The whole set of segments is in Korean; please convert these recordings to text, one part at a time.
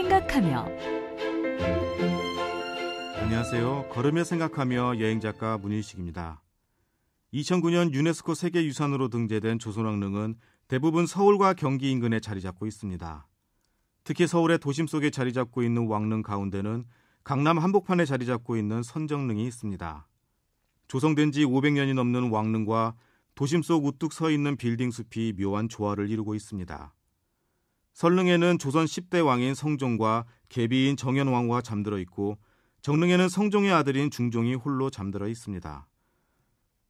생각하며 안녕하세요. 걸음에 생각하며 여행 작가 문일식입니다. 2009년 유네스코 세계유산으로 등재된 조선왕릉은 대부분 서울과 경기 인근에 자리 잡고 있습니다. 특히 서울의 도심 속에 자리 잡고 있는 왕릉 가운데는 강남 한복판에 자리 잡고 있는 선정릉이 있습니다. 조성된 지 500년이 넘는 왕릉과 도심 속 우뚝 서 있는 빌딩 숲이 묘한 조화를 이루고 있습니다. 설릉에는 조선 10대 왕인 성종과 개비인 정현왕후가 잠들어 있고 정릉에는 성종의 아들인 중종이 홀로 잠들어 있습니다.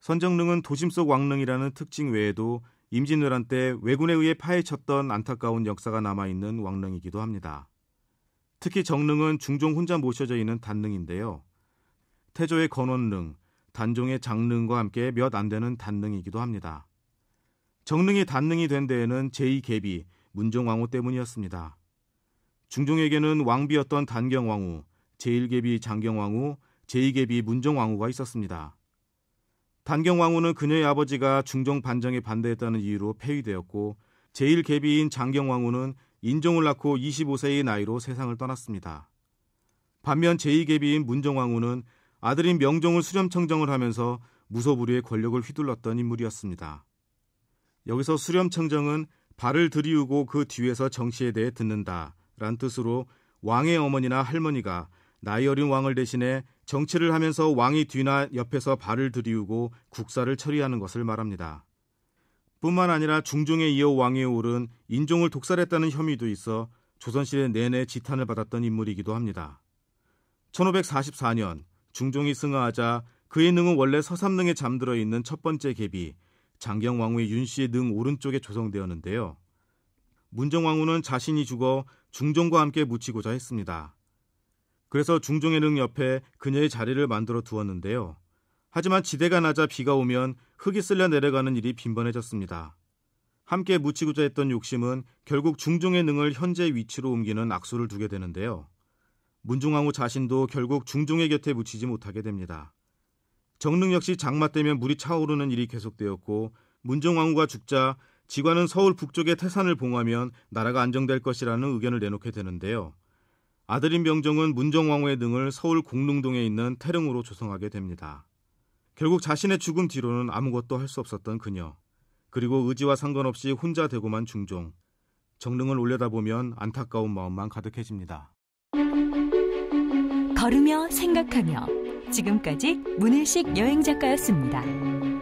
선정릉은 도심 속 왕릉이라는 특징 외에도 임진왜란 때 왜군에 의해 파헤쳤던 안타까운 역사가 남아있는 왕릉이기도 합니다. 특히 정릉은 중종 혼자 모셔져 있는 단릉인데요. 태조의 건원릉, 단종의 장릉과 함께 몇 안 되는 단릉이기도 합니다. 정릉이 단릉이 된 데에는 제2개비 문종왕후 때문이었습니다. 중종에게는 왕비였던 단경왕후, 제1계비 장경왕후, 제2계비 문종왕후가 있었습니다. 단경왕후는 그녀의 아버지가 중종 반정에 반대했다는 이유로 폐위되었고 제1계비인 장경왕후는 인종을 낳고 25세의 나이로 세상을 떠났습니다. 반면 제2계비인 문종왕후는 아들인 명종을 수렴청정을 하면서 무소불위의 권력을 휘둘렀던 인물이었습니다. 여기서 수렴청정은 발을 들이우고 그 뒤에서 정치에 대해 듣는다. 란 뜻으로 왕의 어머니나 할머니가 나이 어린 왕을 대신해 정치를 하면서 왕이 뒤나 옆에서 발을 들이우고 국사를 처리하는 것을 말합니다. 뿐만 아니라 중종에 이어 왕위에 오른 인종을 독살했다는 혐의도 있어 조선시대 내내 지탄을 받았던 인물이기도 합니다. 1544년 중종이 승하하자 그의 능은 원래 서삼릉에 잠들어 있는 첫 번째 계비 장경왕후의 윤씨 의능 오른쪽에 조성되었는데요. 문정왕후는 자신이 죽어 중종과 함께 묻히고자 했습니다. 그래서 중종의 능 옆에 그녀의 자리를 만들어 두었는데요. 하지만 지대가 낮아 비가 오면 흙이 쓸려 내려가는 일이 빈번해졌습니다. 함께 묻히고자 했던 욕심은 결국 중종의 능을 현재 위치로 옮기는 악수를 두게 되는데요. 문중왕후 자신도 결국 중종의 곁에 묻히지 못하게 됩니다. 정릉 역시 장마때면 물이 차오르는 일이 계속되었고 문정왕후가 죽자 지관은 서울 북쪽의 태산을 봉하면 나라가 안정될 것이라는 의견을 내놓게 되는데요. 아들인 명정은 문정왕후의 능을 서울 공릉동에 있는 태릉으로 조성하게 됩니다. 결국 자신의 죽음 뒤로는 아무것도 할 수 없었던 그녀. 그리고 의지와 상관없이 혼자 되고만 중종. 정릉을 올려다보면 안타까운 마음만 가득해집니다. 걸으며 생각하며 지금까지 문일식 여행작가였습니다.